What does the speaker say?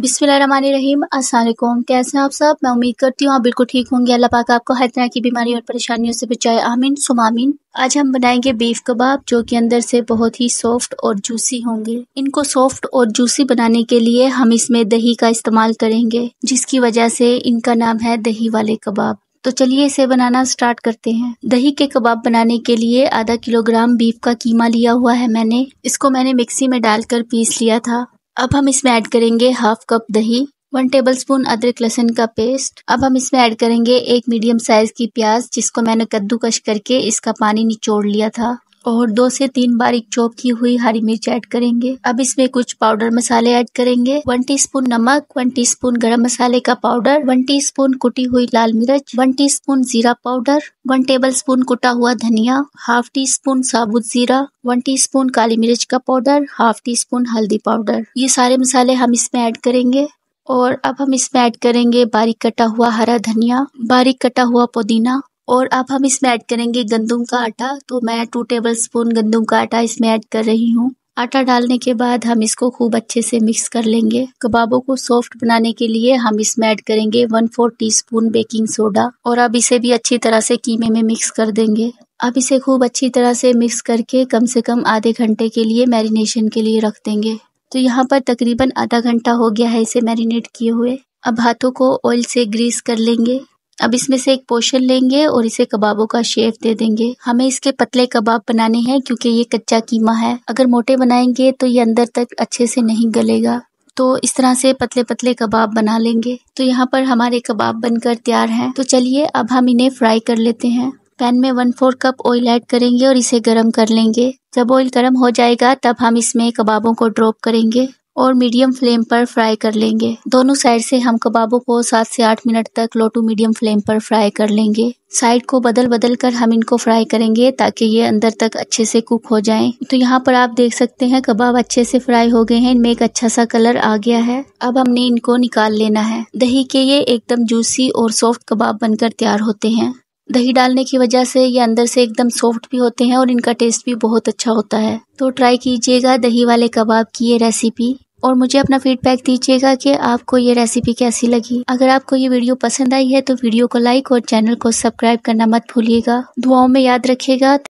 बिस्मिल्लाम असलम कैसे हैं आप सब मैं उम्मीद करती हूँ आप बिल्कुल ठीक होंगे अल्लाह पाक आपको हर तरह की बीमारी और परेशानियों से बचाए आमीन सुमामीन आज हम बनाएंगे बीफ कबाब जो कि अंदर से बहुत ही सॉफ्ट और जूसी होंगे इनको सॉफ्ट और जूसी बनाने के लिए हम इसमें दही का इस्तेमाल करेंगे जिसकी वजह से इनका नाम है दही वाले कबाब तो चलिए इसे बनाना स्टार्ट करते हैं दही के कबाब बनाने के लिए आधा किलोग्राम बीफ का कीमा लिया हुआ है मैंने इसको मैंने मिक्सी में डालकर पीस लिया था अब हम इसमें ऐड करेंगे हाफ कप दही वन टेबल स्पून अदरक लहसुन का पेस्ट अब हम इसमें ऐड करेंगे एक मीडियम साइज की प्याज जिसको मैंने कद्दूकश करके इसका पानी निचोड़ लिया था और दो से तीन बार एक चॉप की हुई हरी मिर्च ऐड करेंगे अब इसमें कुछ पाउडर मसाले ऐड करेंगे वन टीस्पून नमक वन टीस्पून गरम मसाले का पाउडर वन टीस्पून कुटी हुई लाल मिर्च वन टीस्पून जीरा पाउडर वन टेबल स्पून कुटा हुआ धनिया हाफ टी स्पून साबुत जीरा वन स्पून काली मिर्च का पाउडर हाफ टी स्पून हल्दी पाउडर ये सारे मसाले हम इसमें ऐड करेंगे और अब हम इसमें ऐड करेंगे बारीक कटा हुआ हरा धनिया बारीक कटा हुआ पुदीना और अब हम इसमें ऐड करेंगे गंदम का आटा तो मैं टू टेबल स्पून गंदम का आटा इसमें ऐड कर रही हूँ आटा डालने के बाद हम इसको खूब अच्छे से मिक्स कर लेंगे कबाबों को सॉफ्ट बनाने के लिए हम इसमें ऐड करेंगे one four teaspoon baking soda और अब इसे भी अच्छी तरह से कीमे में मिक्स कर देंगे अब इसे खूब अच्छी तरह से मिक्स करके कम से कम आधे घंटे के लिए मैरिनेशन के लिए रख देंगे तो यहाँ पर तकरीबन आधा घंटा हो गया है इसे मैरिनेट किए हुए अब हाथों को ऑयल से ग्रीस कर लेंगे अब इसमें से एक पोर्शन लेंगे और इसे कबाबों का शेप दे देंगे हमें इसके पतले कबाब बनाने हैं क्योंकि ये कच्चा कीमा है अगर मोटे बनाएंगे तो ये अंदर तक अच्छे से नहीं गलेगा तो इस तरह से पतले पतले कबाब बना लेंगे तो यहाँ पर हमारे कबाब बनकर तैयार हैं तो चलिए अब हम इन्हें फ्राई कर लेते हैं पैन में one four cup oil add करेंगे और इसे गर्म कर लेंगे जब ऑयल गर्म हो जाएगा तब हम इसमें कबाबों को ड्रॉप करेंगे और मीडियम फ्लेम पर फ्राई कर लेंगे दोनों साइड से हम कबाबों को सात से आठ मिनट तक लो टू मीडियम फ्लेम पर फ्राई कर लेंगे साइड को बदल बदल कर हम इनको फ्राई करेंगे ताकि ये अंदर तक अच्छे से कुक हो जाएं। तो यहाँ पर आप देख सकते हैं कबाब अच्छे से फ्राई हो गए हैं इनमें एक अच्छा सा कलर आ गया है अब हमने इनको निकाल लेना है दही के ये एकदम जूसी और सॉफ्ट कबाब बनकर तैयार होते हैं दही डालने की वजह से ये अंदर से एकदम सॉफ्ट भी होते हैं और इनका टेस्ट भी बहुत अच्छा होता है तो ट्राई कीजिएगा दही वाले कबाब की ये रेसिपी और मुझे अपना फीडबैक दीजिएगा कि आपको ये रेसिपी कैसी लगी अगर आपको ये वीडियो पसंद आई है तो वीडियो को लाइक और चैनल को सब्सक्राइब करना मत भूलिएगा दुआओं में याद रखिएगा